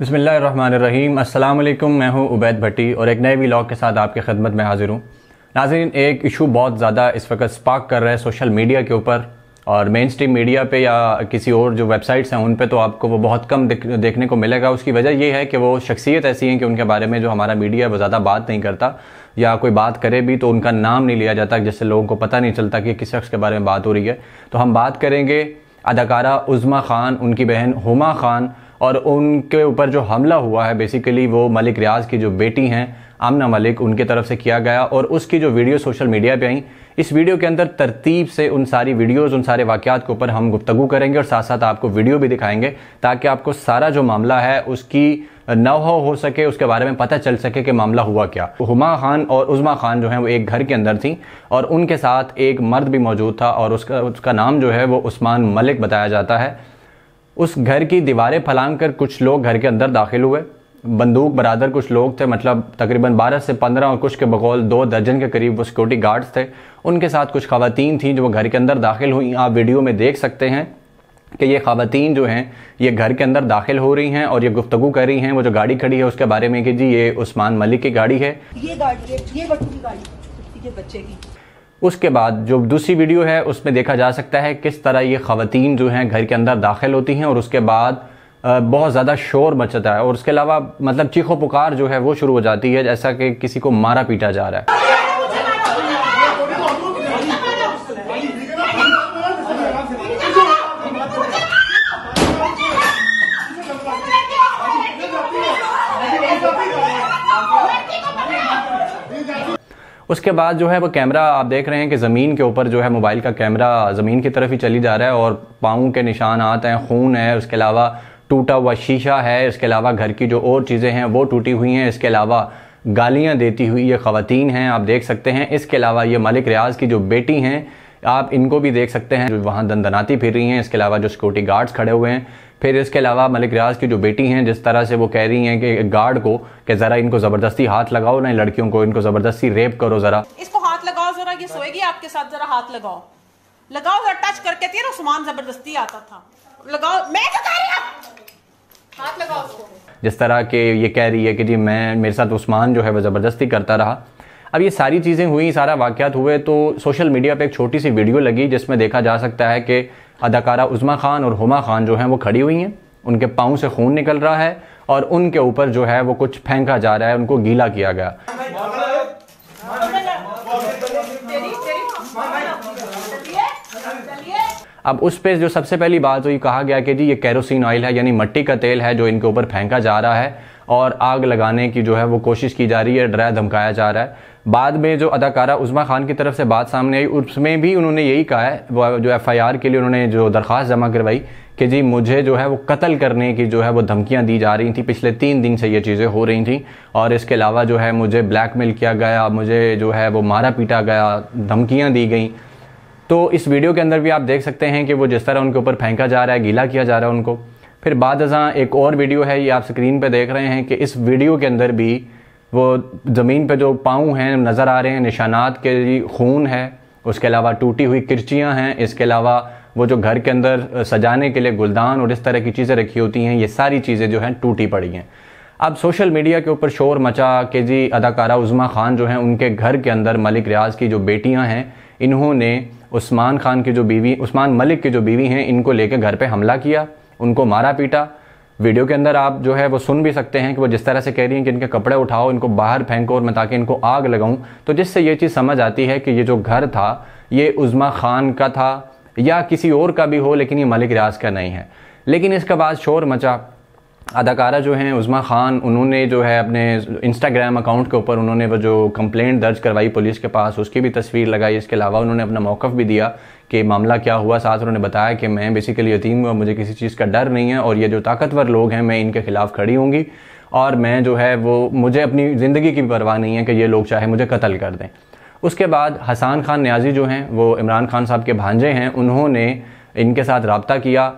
बसमीम मैं हूँ उबैद भट्टी और एक नए लॉग के साथ आपके खदमत में हाजिर हूँ नाजरीन एक इशू बहुत ज़्यादा इस वक्त स्पार्क कर रहा है सोशल मीडिया के ऊपर और मेन स्ट्रीम मीडिया पे या किसी और जो वेबसाइट्स हैं उन पे तो आपको वो बहुत कम देखने को मिलेगा उसकी वजह यह है कि वो शख्सियत ऐसी हैं कि उनके बारे में जो हमारा मीडिया है वो ज़्यादा बात नहीं करता या कोई बात करे भी तो उनका नाम नहीं लिया जाता जिससे लोगों को पता नहीं चलता कि किस शख्स के बारे में बात हो रही है तो हम बात करेंगे अदाकारा उज़मा ख़ान उनकी बहन हुमा ख़ान और उनके ऊपर जो हमला हुआ है बेसिकली वो मलिक रियाज की जो बेटी हैं आमना मलिक उनके तरफ से किया गया और उसकी जो वीडियो सोशल मीडिया पे आई इस वीडियो के अंदर तरतीब से उन सारी वीडियोस उन सारे वाक़ात के ऊपर हम गुफ्तु करेंगे और साथ साथ आपको वीडियो भी दिखाएंगे ताकि आपको सारा जो मामला है उसकी न हो, हो सके उसके बारे में पता चल सके कि मामला हुआ क्या हुमा खान और उज़मा खान जो है वो एक घर के अंदर थी और उनके साथ एक मर्द भी मौजूद था और उसका उसका नाम जो है वो उस्मान मलिक बताया जाता है उस घर की दीवारें फलांग कर कुछ लोग घर के अंदर दाखिल हुए बंदूक बरादर कुछ लोग थे मतलब तकरीबन 12 से 15 और कुछ के बकौल दो दर्जन के करीब वो सिक्योरिटी गार्ड्स थे उनके साथ कुछ खातन थी जो वो घर के अंदर दाखिल हुई आप वीडियो में देख सकते हैं कि ये खातन जो हैं ये घर के अंदर दाखिल हो रही हैं और ये गुफ्तगु कर रही हैं वो जो गाड़ी खड़ी है उसके बारे में कि जी ये उस्मान मलिक की गाड़ी है ये गाड़ी है ये बच्चे की गाड़ी बच्चे की उसके बाद जो दूसरी वीडियो है उसमें देखा जा सकता है किस तरह ये खातन जो हैं घर के अंदर दाखिल होती हैं और उसके बाद बहुत ज़्यादा शोर मचता है और उसके अलावा मतलब चीखो पुकार जो है वो शुरू हो जाती है जैसा कि किसी को मारा पीटा जा रहा है उसके बाद जो है वो कैमरा आप देख रहे हैं कि ज़मीन के ऊपर जो है मोबाइल का कैमरा ज़मीन की तरफ ही चली जा रहा है और पाँव के निशान आते हैं खून है उसके अलावा टूटा हुआ शीशा है इसके अलावा घर की जो और चीज़ें हैं वो टूटी हुई हैं इसके अलावा गालियाँ देती हुई ये ख़वान हैं आप देख सकते हैं इसके अलावा ये मलिक रियाज की जो बेटी हैं आप इनको भी देख सकते हैं जो वहाँ दंदनाती फिर रही हैं इसके अलावा जो सिक्योरिटी गार्ड्स खड़े हुए हैं फिर इसके अलावा मलिक रियाज की जो बेटी हैं जिस तरह से वो कह रही हैं कि गार्ड को कि ज़रा इनको ज़बरदस्ती हाथ लगाओ ना लड़कियों को इनको ज़बरदस्ती रेप करो ज़रा इसको हाथ लगाओ ज़रा ये सोएगी आपके साथ ज़रा हाथ लगाओ लगाओ ज़रा टच करके थी ना सामान ज़बरदस्ती आता था लगाओ मैं हाथ लगाओ उसको जिस तरह के ये कह रही है कि जी मैं मेरे साथ उस्मान जो है वह ज़बरदस्ती करता रहा अब ये सारी चीज़ें हुई सारा वाक़ात हुए तो सोशल मीडिया पे एक छोटी सी वीडियो लगी जिसमें देखा जा सकता है कि अदाकारा उज़मा ख़ान और हुमा ख़ान जो हैं वो खड़ी हुई हैं उनके पाँव से खून निकल रहा है और उनके ऊपर जो है वो कुछ फेंका जा रहा है उनको गीला किया गया अब उस पर जो सबसे पहली बात हुई तो कहा गया कि जी ये कैरोसिन ऑयल है यानी मट्टी का तेल है जो इनके ऊपर फेंका जा रहा है और आग लगाने की जो है वो कोशिश की जा रही है डराया धमकाया जा रहा है बाद में जो अदाकारा उज़मा खान की तरफ से बात सामने आई उसमें भी उन्होंने यही कहा है वो जो एफआईआर के लिए उन्होंने जो दरख्वास्त जमा करवाई कि जी मुझे जो है वो कत्ल करने की जो है वो धमकियां दी जा रही थी पिछले तीन दिन से ये चीज़ें हो रही थी और इसके अलावा जो है मुझे ब्लैकमेल किया गया मुझे जो है वो मारा पीटा गया धमकियाँ दी गई तो इस वीडियो के अंदर भी आप देख सकते हैं कि वो जिस तरह उनके ऊपर फेंका जा रहा है गीला किया जा रहा है उनको फिर बाद एक और वीडियो है ये आप स्क्रीन पर देख रहे हैं कि इस वीडियो के अंदर भी वो ज़मीन पे जो पाँव हैं नज़र आ रहे हैं निशानात के खून है उसके अलावा टूटी हुई किरचियाँ हैं इसके अलावा वो जो घर के अंदर सजाने के लिए गुलदान और इस तरह की चीज़ें रखी होती हैं ये सारी चीज़ें जो हैं टूटी पड़ी हैं अब सोशल मीडिया के ऊपर शोर मचा के जी अदाकारा उज़मा ख़ान जो हैं उनके घर के अंदर मलिक रियाज की जो बेटियां हैं इन्होंने उस्मान खान की जो बीवी उस्मान मलिक की जो बीवी हैं इनको लेकर घर पे हमला किया उनको मारा पीटा वीडियो के अंदर आप जो है वो सुन भी सकते हैं कि वो जिस तरह से कह रही हैं कि इनके कपड़े उठाओ इनको बाहर फेंको और मैं ताकि इनको आग लगाऊं तो जिससे ये चीज़ समझ आती है कि ये जो घर था ये उज़मा खान का था या किसी और का भी हो लेकिन ये मलिक रियाज का नहीं है लेकिन इसका बाद शोर मचा अदाकारा जो हैं उज़मा ख़ान उन्होंने जो है अपने इंस्टाग्राम अकाउंट के ऊपर उन्होंने वो जो कंप्लेंट दर्ज करवाई पुलिस के पास उसकी भी तस्वीर लगाई इसके अलावा उन्होंने अपना मौक़ भी दिया कि मामला क्या हुआ साथ उन्होंने बताया कि मैं बेसिकली यतीम हूँ मुझे किसी चीज़ का डर नहीं है और ये जो ताकतवर लोग हैं मैं इनके ख़िलाफ़ खड़ी होंगी और मैं जो है वो मुझे अपनी ज़िंदगी की परवाह नहीं है कि ये लोग चाहे मुझे कत्ल कर दें उसके बाद हसान खान न्याजी जो हैं वो इमरान खान साहब के भांजे हैं उन्होंने इनके साथ रबता किया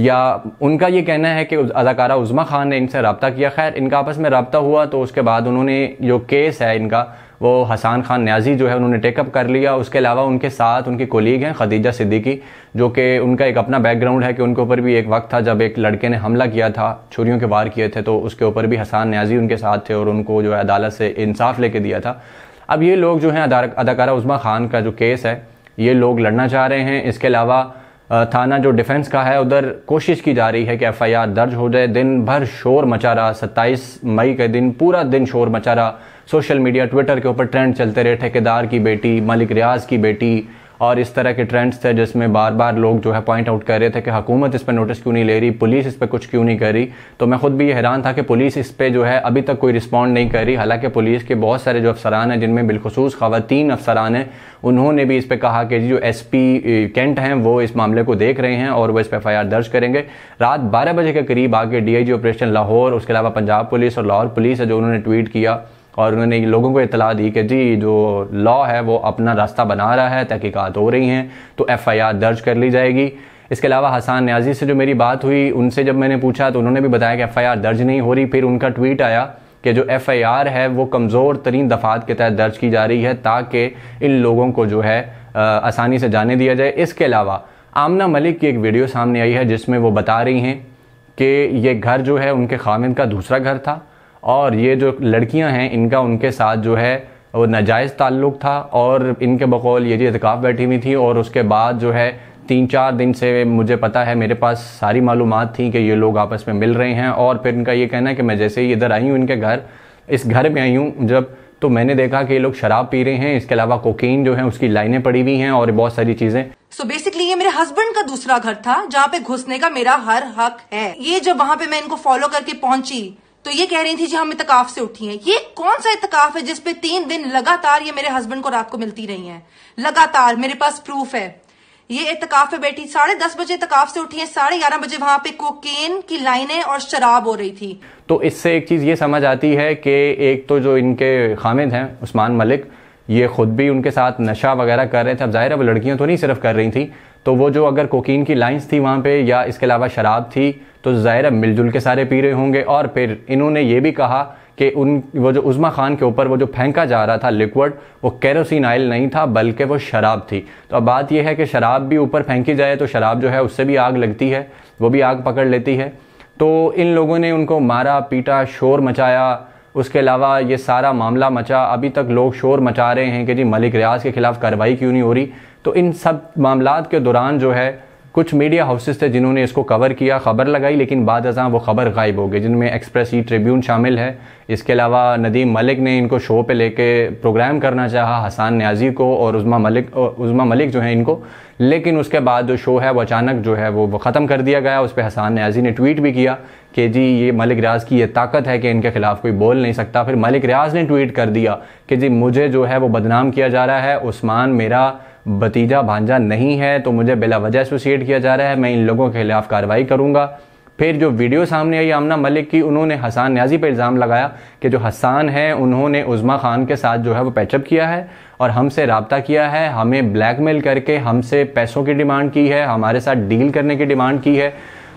या उनका ये कहना है कि अदाकारा उज़मा ख़ान ने इनसे रबता किया खैर इनका आपस में रबता हुआ तो उसके बाद उन्होंने जो केस है इनका वो हसान खान न्याजी जो है उन्होंने टेकअप कर लिया उसके अलावा उनके साथ उनकी कोलीग हैं खदीजा सिद्दीकी जो कि उनका एक अपना बैकग्राउंड है कि उनके ऊपर भी एक वक्त था जब एक लड़के ने हमला किया था छुरीों के वार किए थे तो उसके ऊपर भी हसान न्याजी उनके साथ थे और उनको जो है अदालत से इंसाफ लेके दिया था अब ये लोग जो हैं अदाकारा उज़मा ख़ान का जो केस है ये लोग लड़ना चाह रहे हैं इसके अलावा थाना जो डिफेंस का है उधर कोशिश की जा रही है कि एफआईआर दर्ज हो जाए दिन भर शोर मचा रहा सत्ताईस मई के दिन पूरा दिन शोर मचा रहा सोशल मीडिया ट्विटर के ऊपर ट्रेंड चलते रहे ठेकेदार की बेटी मलिक रियाज की बेटी और इस तरह के ट्रेंड्स थे जिसमें बार बार लोग जो है पॉइंट आउट कर रहे थे कि हुकूमत इस पर नोटिस क्यों नहीं ले रही पुलिस इस पर कुछ क्यों नहीं कर रही तो मैं खुद भी हैरान था कि पुलिस इस पर जो है अभी तक कोई रिस्पॉन्ड नहीं कर रही हालांकि पुलिस के बहुत सारे जो अफसरान हैं जिनमें बिलखसूस खातन अफसरान हैं उन्होंने भी इस पर कहा कि जो एस पी कैंट हैं वो इस मामले को देख रहे हैं और वो इस पर एफ आई आर दर्ज करेंगे रात बारह बजे के करीब आके D I G operation Lahore उसके अलावा पंजाब पुलिस और लाहौर पुलिस है जो उन्होंने ट्वीट किया और उन्होंने लोगों को इतला दी कि जी जो लॉ है वो अपना रास्ता बना रहा है तहकीकत हो रही हैं तो एफ़ आई आर दर्ज कर ली जाएगी इसके अलावा हसान न्याजी से जो मेरी बात हुई उनसे जब मैंने पूछा तो उन्होंने भी बताया कि एफ़ आई आर दर्ज नहीं हो रही फिर उनका ट्वीट आया कि जो एफ़ आई आर है वो कमज़ोर तरीन दफ़ात के तहत दर्ज की जा रही है ताकि इन लोगों को जो है आसानी से जाने दिया जाए इसके अलावा आमना मलिक की एक वीडियो सामने आई है जिसमें वो बता रही हैं कि ये घर जो है उनके खामिद का दूसरा घर था और ये जो लड़कियां हैं इनका उनके साथ जो है वो नाजायज़ ताल्लुक था और इनके बकौल ये जी एहतिकाफ़ बैठी हुई थी और उसके बाद जो है तीन चार दिन से मुझे पता है मेरे पास सारी मालूम थी कि ये लोग आपस में मिल रहे हैं और फिर इनका ये कहना है कि मैं जैसे ही इधर आई हूँ इनके घर इस घर में आई हूँ जब तो मैंने देखा कि ये लोग शराब पी रहे हैं इसके अलावा कोकीन जो है उसकी लाइनें पड़ी हुई हैं और बहुत सारी चीजें सो so बेसिकली ये मेरे हस्बैंड का दूसरा घर था जहाँ पे घुसने का मेरा हर हक है ये जब वहाँ पे मैं इनको फॉलो करके पहुंची तो ये कह रही थी जी हम इतकाफ से उठी हैं ये कौन सा इतकाफ है जिसपे तीन दिन लगातार ये मेरे हस्बैंड को रात को मिलती रही हैं लगातार मेरे पास प्रूफ है ये इतकाफ पे बैठी साढ़े दस बजे इतकाफ से उठी है साढ़े ग्यारह बजे वहां पे कोकेन की लाइनें और शराब हो रही थी तो इससे एक चीज ये समझ आती है कि एक तो जो इनके खामिद हैं उस्मान मलिक ये खुद भी उनके साथ नशा वगैरह कर रहे थे अब जाहिर है वो लड़कियां तो नहीं सिर्फ कर रही थी तो वो जो अगर कोकीन की लाइंस थी वहाँ पे या इसके अलावा शराब थी तो ज़ाहिर मिलजुल के सारे पी रहे होंगे और फिर इन्होंने ये भी कहा कि उन वो जो उज़मा खान के ऊपर वो जो फेंका जा रहा था लिक्विड वो कैरोसिन आयल नहीं था बल्कि वो शराब थी तो अब बात यह है कि शराब भी ऊपर फेंकी जाए तो शराब जो है उससे भी आग लगती है वो भी आग पकड़ लेती है तो इन लोगों ने उनको मारा पीटा शोर मचाया उसके अलावा ये सारा मामला मचा अभी तक लोग शोर मचा रहे हैं कि जी मलिक रियाज के खिलाफ कार्रवाई क्यों नहीं हो रही तो इन सब मामला के दौरान जो है कुछ मीडिया हाउसेस थे जिन्होंने इसको कवर किया खबर लगाई लेकिन बाद अजा वो खबर गायब हो गई जिनमें एक्सप्रेस ई ट्रिब्यून शामिल है इसके अलावा नदीम मलिक ने इनको शो पे लेके प्रोग्राम करना चाहा हसान न्याजी को और उज़मा मलिक उज़मा मलिक जो है इनको लेकिन उसके बाद जो शो है वो अचानक जो है वो ख़त्म कर दिया गया उस पर हसान न्याजी ने ट्वीट भी किया कि जी ये मलिक रियाज की ये ताकत है कि इनके खिलाफ कोई बोल नहीं सकता फिर मलिक रियाज ने ट्वीट कर दिया कि जी मुझे जो है वो बदनाम किया जा रहा है उस्मान मेरा भतीजा भांजा नहीं है तो मुझे बिलावजह एसोसिएट किया जा रहा है मैं इन लोगों के खिलाफ कार्रवाई करूंगा फिर जो वीडियो सामने आई आमना मलिक की उन्होंने हसान न्याजी पर इल्ज़ाम लगाया कि जो हसान है उन्होंने उज़मा खान के साथ जो है वो पैचअप किया है और हमसे रबता किया है हमें ब्लैकमेल करके हमसे पैसों की डिमांड की है हमारे साथ डील करने की डिमांड की है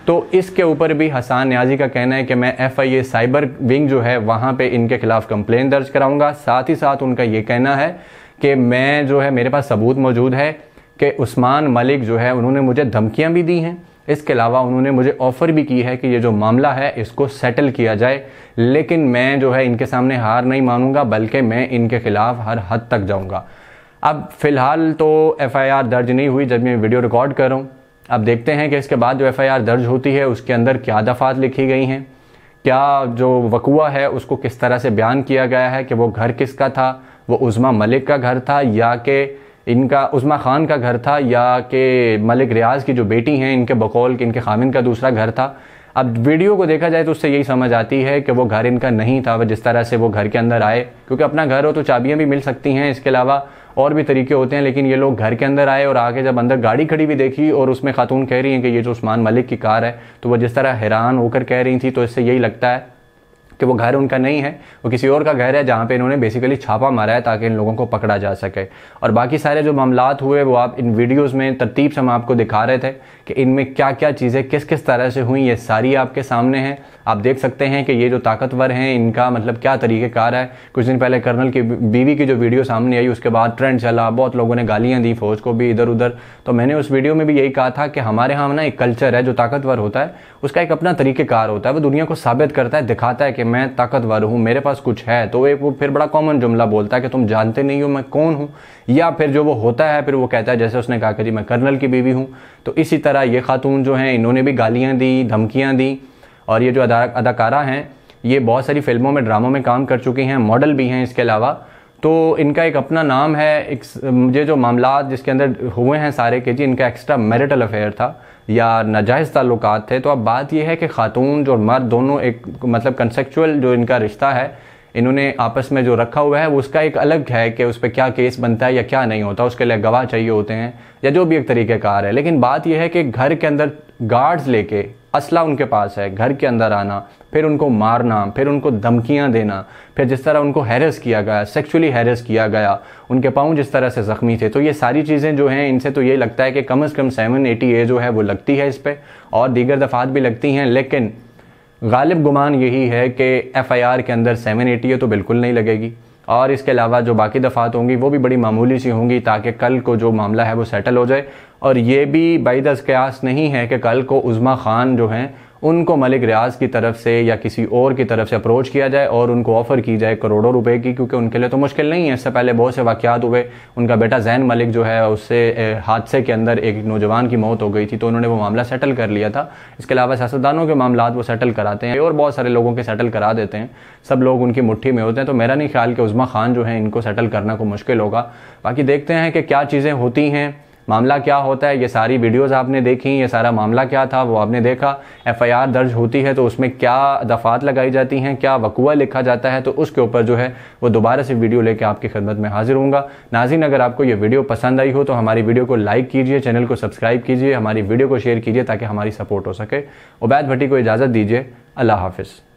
तो इसके ऊपर भी हसान न्याजी का कहना है कि मैं F I A cyber wing जो है वहाँ पर इनके खिलाफ कंप्लेन दर्ज कराऊँगा साथ ही साथ उनका ये कहना है कि मैं जो है मेरे पास सबूत मौजूद है कि उस्मान मलिक जो है उन्होंने मुझे धमकियाँ भी दी हैं इसके अलावा उन्होंने मुझे ऑफ़र भी की है कि ये जो मामला है इसको सेटल किया जाए लेकिन मैं जो है इनके सामने हार नहीं मानूंगा बल्कि मैं इनके ख़िलाफ़ हर हद तक जाऊंगा अब फ़िलहाल तो एफ़आईआर दर्ज नहीं हुई जब मैं वीडियो रिकॉर्ड कर रहा हूँ अब देखते हैं कि इसके बाद जो एफ़आईआर दर्ज होती है उसके अंदर क्या दफ़ात लिखी गई हैं क्या जो वकुआ है उसको किस तरह से बयान किया गया है कि वो घर किसका था वो उस्मा मलिक का घर था या कि इनका उस्मा ख़ान का घर था या के मलिक रियाज की जो बेटी हैं इनके बकौल के इनके खामिन का दूसरा घर था अब वीडियो को देखा जाए तो उससे यही समझ आती है कि वो घर इनका नहीं था वह जिस तरह से वो घर के अंदर आए क्योंकि अपना घर हो तो चाबियाँ भी मिल सकती हैं इसके अलावा और भी तरीके होते हैं लेकिन ये लोग घर के अंदर आए और आके जब अंदर गाड़ी खड़ी भी देखी और उसमें खातून कह रही हैं कि ये जो उस्मान मलिक की कार है तो वह जिस तरह हैरान होकर कह रही थी तो इससे यही लगता है कि वो घर उनका नहीं है वो किसी और का घर है जहाँ पे इन्होंने बेसिकली छापा मारा है ताकि इन लोगों को पकड़ा जा सके और बाकी सारे जो मामला हुए वो आप इन वीडियोज़ में तरतीब से हम आपको दिखा रहे थे कि इनमें क्या क्या चीज़ें किस किस तरह से हुई ये सारी आपके सामने हैं आप देख सकते हैं कि ये जो ताकतवर हैं इनका मतलब क्या तरीक़ेकार है कुछ दिन पहले कर्नल की बीवी की जो वीडियो सामने आई उसके बाद ट्रेंड चला बहुत लोगों ने गालियाँ दी फ़ौज को भी इधर उधर तो मैंने उस वीडियो में भी यही कहा था कि हमारे यहाँ ना एक कल्चर है जो ताकतवर होता है उसका एक अपना तरीक़ेकार होता है वो दुनिया को साबित करता है दिखाता है कि मैं ताकतवर हूँ मेरे पास कुछ है तो एक वो फिर बड़ा कॉमन जुमला बोलता है कि तुम जानते नहीं हो मैं कौन हूँ या फिर जो वो होता है फिर वो कहता है जैसे उसने कहा कि जी मैं कर्नल की बीवी हूँ तो इसी तरह ये खातून जो हैं इन्होंने भी गालियाँ दी धमकियाँ दी और ये जो अदा अदाकारा हैं ये बहुत सारी फिल्मों में ड्रामों में काम कर चुकी हैं मॉडल भी हैं इसके अलावा तो इनका एक अपना नाम है एक मुझे जो मामला जिसके अंदर हुए हैं सारे के जी इनका एक्स्ट्रा मैरिटल अफेयर था या नाजायज़ ताल्लुक थे तो अब बात यह है कि खातून जो मर्द दोनों एक मतलब कंसेक्चुअल जो इनका रिश्ता है इन्होंने आपस में जो रखा हुआ है वो उसका एक अलग है कि उस पर क्या केस बनता है या क्या नहीं होता उसके लिए गवाह चाहिए होते हैं या जो भी एक तरीके है लेकिन बात यह है कि घर के अंदर गार्ड्स लेके असला उनके पास है घर के अंदर आना फिर उनको मारना फिर उनको धमकियां देना फिर जिस तरह उनको हैरस किया गया सेक्सुअली हैरस किया गया उनके पाँव जिस तरह से ज़ख्मी थे तो ये सारी चीज़ें जो हैं इनसे तो ये लगता है कि कम अज़ कम सेवन एटी ए जो है वो लगती है इस पर और दीगर दफ़ात भी लगती हैं लेकिन गालिब गुमान यही है कि एफ़ आई आर के अंदर सेवन एटी ए तो बिल्कुल नहीं लगेगी और इसके अलावा जो बाकी दफ़ात होंगी वो भी बड़ी मामूली सी होंगी ताकि कल को जो मामला है वो सेटल हो जाए और ये भी दस क्यास नहीं है कि कल को उज़मा ख़ान जो हैं उनको मलिक रियाज की तरफ से या किसी और की तरफ से अप्रोच किया जाए और उनको ऑफ़र की जाए करोड़ों रुपए की क्योंकि उनके लिए तो मुश्किल नहीं है इससे पहले बहुत से वाक़ात हुए उनका बेटा जैन मलिक जो है उससे हादसे के अंदर एक नौजवान की मौत हो गई थी तो उन्होंने वो मामला सेटल कर लिया था इसके अलावा सियासतदानों के मामला वो सेटल कराते हैं और बहुत सारे लोगों के सेटल करा देते हैं सब लोग उनकी मुठ्ठी में होते हैं तो मेरा नहीं ख्याल कि उज़मा ख़ान जो है इनको सेटल करना को मुश्किल होगा बाकी देखते हैं कि क्या चीज़ें होती हैं मामला क्या होता है ये सारी वीडियोस आपने देखी ये सारा मामला क्या था वो आपने देखा एफआईआर दर्ज होती है तो उसमें क्या दफात लगाई जाती हैं क्या वकूआ लिखा जाता है तो उसके ऊपर जो है वो दोबारा से वीडियो लेके आपकी खिदमत में हाजिर हूँगा नाजिन अगर आपको ये वीडियो पसंद आई हो तो हमारी वीडियो को लाइक कीजिए चैनल को सब्सक्राइब कीजिए हमारी वीडियो को शेयर कीजिए ताकि हमारी सपोर्ट हो सके उबैद भट्टी को इजाज़त दीजिए अल्लाह हाफिज़